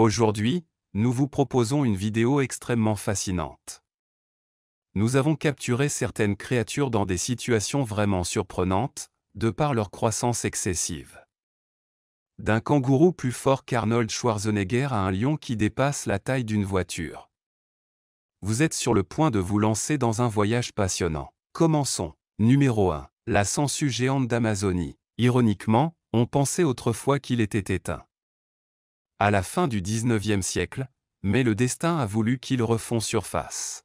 Aujourd'hui, nous vous proposons une vidéo extrêmement fascinante. Nous avons capturé certaines créatures dans des situations vraiment surprenantes, de par leur croissance excessive. D'un kangourou plus fort qu'Arnold Schwarzenegger à un lion qui dépasse la taille d'une voiture. Vous êtes sur le point de vous lancer dans un voyage passionnant. Commençons. Numéro 1. La sangsue géante d'Amazonie. Ironiquement, on pensait autrefois qu'il était éteint à la fin du XIXe siècle, mais le destin a voulu qu'ils refont surface.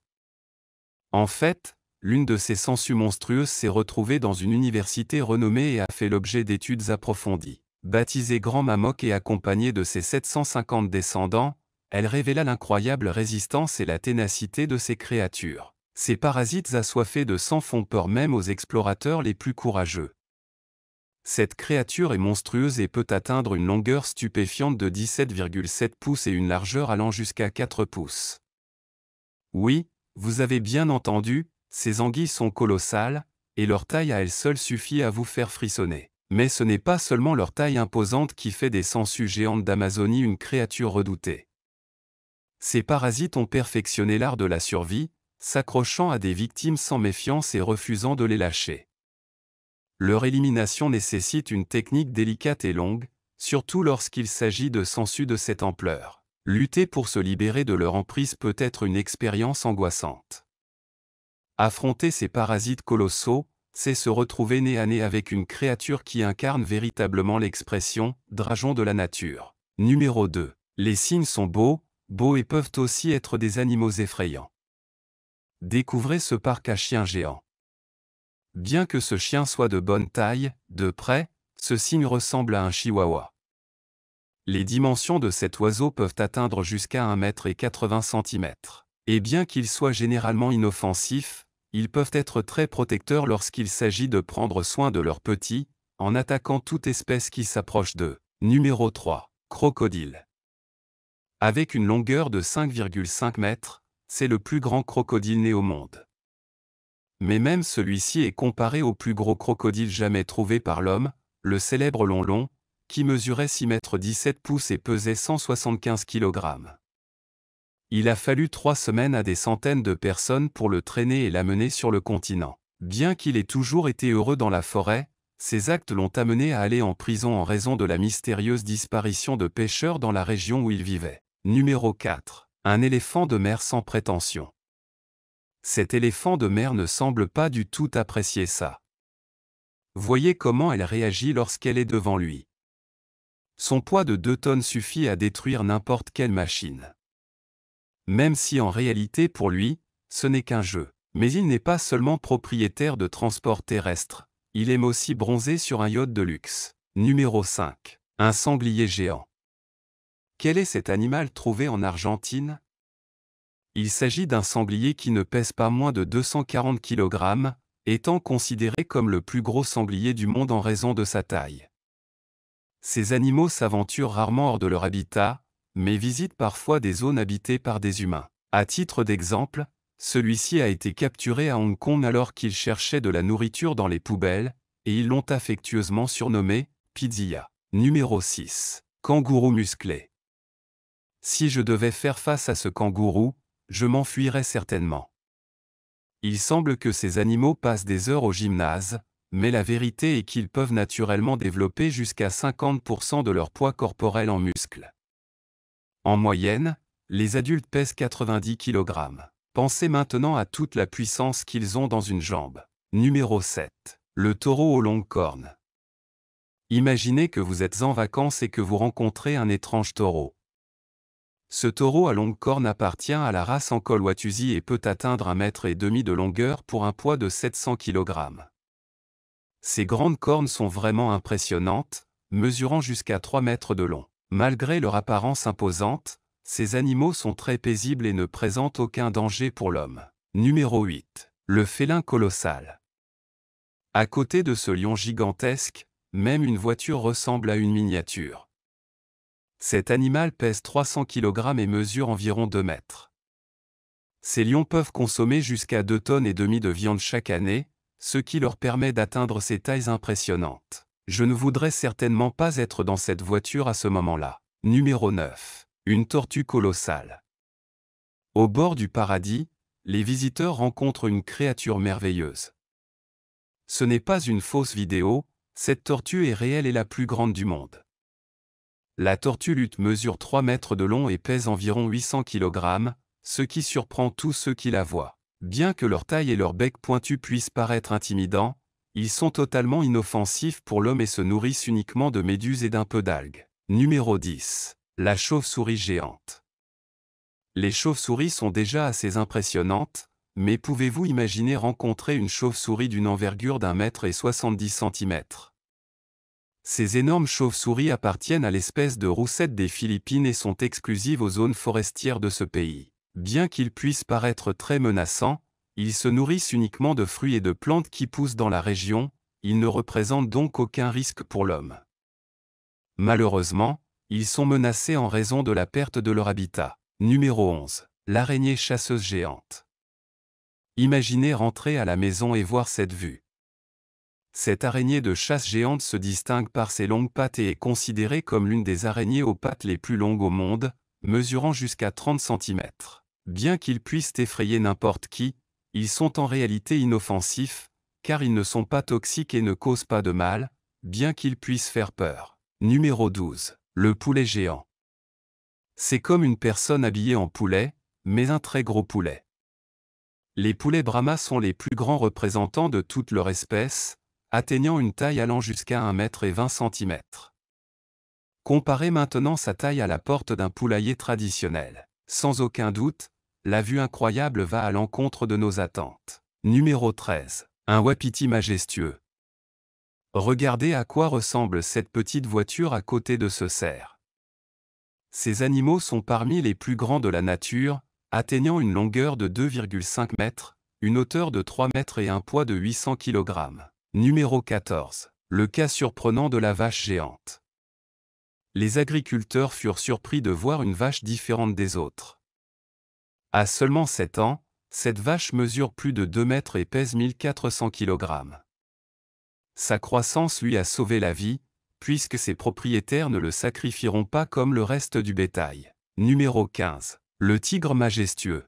En fait, l'une de ces sangsues monstrueuses s'est retrouvée dans une université renommée et a fait l'objet d'études approfondies. Baptisée Grand Mamok et accompagnée de ses 750 descendants, elle révéla l'incroyable résistance et la ténacité de ces créatures. Ces parasites assoiffés de sang font peur même aux explorateurs les plus courageux. Cette créature est monstrueuse et peut atteindre une longueur stupéfiante de 17,7 pouces et une largeur allant jusqu'à 4 pouces. Oui, vous avez bien entendu, ces anguilles sont colossales, et leur taille à elle seule suffit à vous faire frissonner. Mais ce n'est pas seulement leur taille imposante qui fait des sangsues géantes d'Amazonie une créature redoutée. Ces parasites ont perfectionné l'art de la survie, s'accrochant à des victimes sans méfiance et refusant de les lâcher leur élimination nécessite une technique délicate et longue, surtout lorsqu'il s'agit de sangsues de cette ampleur. Lutter pour se libérer de leur emprise peut être une expérience angoissante. Affronter ces parasites colossaux, c'est se retrouver nez à nez avec une créature qui incarne véritablement l'expression « dragon de la nature ». Numéro 2. Les signes sont beaux, beaux et peuvent aussi être des animaux effrayants. Découvrez ce parc à chiens géants. Bien que ce chien soit de bonne taille, de près, ce signe ressemble à un chihuahua. Les dimensions de cet oiseau peuvent atteindre jusqu'à 1 m. Et bien qu'ils soient généralement inoffensifs, ils peuvent être très protecteurs lorsqu'il s'agit de prendre soin de leurs petits, en attaquant toute espèce qui s'approche d'eux. Numéro 3. Crocodile. Avec une longueur de 5,5 mètres, c'est le plus grand crocodile né au monde mais même celui-ci est comparé au plus gros crocodile jamais trouvé par l'homme, le célèbre long-long, qui mesurait 6 mètres 17 pouces et pesait 175 kg. Il a fallu trois semaines à des centaines de personnes pour le traîner et l'amener sur le continent. Bien qu'il ait toujours été heureux dans la forêt, ses actes l'ont amené à aller en prison en raison de la mystérieuse disparition de pêcheurs dans la région où il vivait. Numéro 4. Un éléphant de mer sans prétention cet éléphant de mer ne semble pas du tout apprécier ça. Voyez comment elle réagit lorsqu'elle est devant lui. Son poids de 2 tonnes suffit à détruire n'importe quelle machine. Même si en réalité pour lui, ce n'est qu'un jeu. Mais il n'est pas seulement propriétaire de transport terrestre, il aime aussi bronzer sur un yacht de luxe. Numéro 5. Un sanglier géant. Quel est cet animal trouvé en Argentine il s'agit d'un sanglier qui ne pèse pas moins de 240 kg, étant considéré comme le plus gros sanglier du monde en raison de sa taille. Ces animaux s'aventurent rarement hors de leur habitat, mais visitent parfois des zones habitées par des humains. À titre d'exemple, celui-ci a été capturé à Hong Kong alors qu'il cherchait de la nourriture dans les poubelles, et ils l'ont affectueusement surnommé Pizzia. Numéro 6. Kangourou musclé. Si je devais faire face à ce kangourou, je m'enfuirais certainement. Il semble que ces animaux passent des heures au gymnase, mais la vérité est qu'ils peuvent naturellement développer jusqu'à 50% de leur poids corporel en muscles. En moyenne, les adultes pèsent 90 kg. Pensez maintenant à toute la puissance qu'ils ont dans une jambe. Numéro 7. Le taureau aux longues cornes. Imaginez que vous êtes en vacances et que vous rencontrez un étrange taureau. Ce taureau à longue corne appartient à la race col watusi et peut atteindre un mètre et demi de longueur pour un poids de 700 kg. Ses grandes cornes sont vraiment impressionnantes, mesurant jusqu'à 3 mètres de long. Malgré leur apparence imposante, ces animaux sont très paisibles et ne présentent aucun danger pour l'homme. Numéro 8. Le félin colossal. À côté de ce lion gigantesque, même une voiture ressemble à une miniature. Cet animal pèse 300 kg et mesure environ 2 mètres. Ces lions peuvent consommer jusqu'à 2 tonnes et demie de viande chaque année, ce qui leur permet d'atteindre ces tailles impressionnantes. Je ne voudrais certainement pas être dans cette voiture à ce moment-là. Numéro 9. Une tortue colossale. Au bord du paradis, les visiteurs rencontrent une créature merveilleuse. Ce n'est pas une fausse vidéo, cette tortue est réelle et la plus grande du monde. La tortue lutte mesure 3 mètres de long et pèse environ 800 kg, ce qui surprend tous ceux qui la voient. Bien que leur taille et leur bec pointu puissent paraître intimidants, ils sont totalement inoffensifs pour l'homme et se nourrissent uniquement de méduses et d'un peu d'algues. Numéro 10. La chauve-souris géante. Les chauves-souris sont déjà assez impressionnantes, mais pouvez-vous imaginer rencontrer une chauve-souris d'une envergure d'un mètre et 70 cm ces énormes chauves-souris appartiennent à l'espèce de roussette des Philippines et sont exclusives aux zones forestières de ce pays. Bien qu'ils puissent paraître très menaçants, ils se nourrissent uniquement de fruits et de plantes qui poussent dans la région, ils ne représentent donc aucun risque pour l'homme. Malheureusement, ils sont menacés en raison de la perte de leur habitat. Numéro 11. L'araignée chasseuse géante. Imaginez rentrer à la maison et voir cette vue. Cette araignée de chasse géante se distingue par ses longues pattes et est considérée comme l'une des araignées aux pattes les plus longues au monde, mesurant jusqu'à 30 cm. Bien qu'ils puissent effrayer n'importe qui, ils sont en réalité inoffensifs, car ils ne sont pas toxiques et ne causent pas de mal, bien qu'ils puissent faire peur. Numéro 12. Le poulet géant. C'est comme une personne habillée en poulet, mais un très gros poulet. Les poulets Brahma sont les plus grands représentants de toute leur espèce, atteignant une taille allant jusqu'à 1 mètre et 20 cm. Comparez maintenant sa taille à la porte d'un poulailler traditionnel. Sans aucun doute, la vue incroyable va à l'encontre de nos attentes. Numéro 13. Un wapiti majestueux. Regardez à quoi ressemble cette petite voiture à côté de ce cerf. Ces animaux sont parmi les plus grands de la nature, atteignant une longueur de 2,5 mètres, une hauteur de 3 mètres et un poids de 800 kg. Numéro 14. Le cas surprenant de la vache géante. Les agriculteurs furent surpris de voir une vache différente des autres. À seulement 7 ans, cette vache mesure plus de 2 mètres et pèse 1400 kg. Sa croissance lui a sauvé la vie, puisque ses propriétaires ne le sacrifieront pas comme le reste du bétail. Numéro 15. Le tigre majestueux.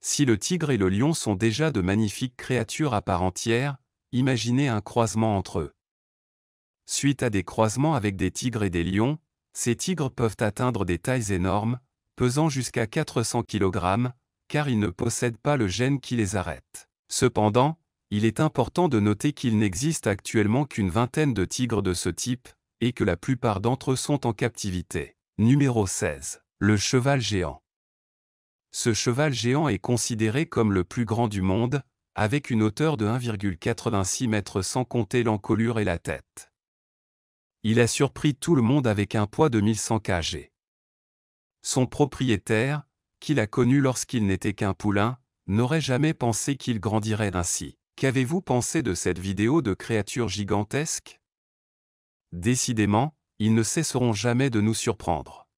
Si le tigre et le lion sont déjà de magnifiques créatures à part entière, imaginez un croisement entre eux. Suite à des croisements avec des tigres et des lions, ces tigres peuvent atteindre des tailles énormes, pesant jusqu'à 400 kg, car ils ne possèdent pas le gène qui les arrête. Cependant, il est important de noter qu'il n'existe actuellement qu'une vingtaine de tigres de ce type, et que la plupart d'entre eux sont en captivité. Numéro 16. Le cheval géant. Ce cheval géant est considéré comme le plus grand du monde, avec une hauteur de 1,86 m sans compter l'encolure et la tête. Il a surpris tout le monde avec un poids de 1100 kg. Son propriétaire, qu'il a connu lorsqu'il n'était qu'un poulain, n'aurait jamais pensé qu'il grandirait ainsi. Qu'avez-vous pensé de cette vidéo de créatures gigantesques Décidément, ils ne cesseront jamais de nous surprendre.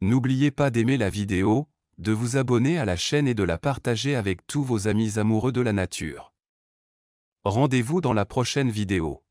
N'oubliez pas d'aimer la vidéo, de vous abonner à la chaîne et de la partager avec tous vos amis amoureux de la nature. Rendez-vous dans la prochaine vidéo.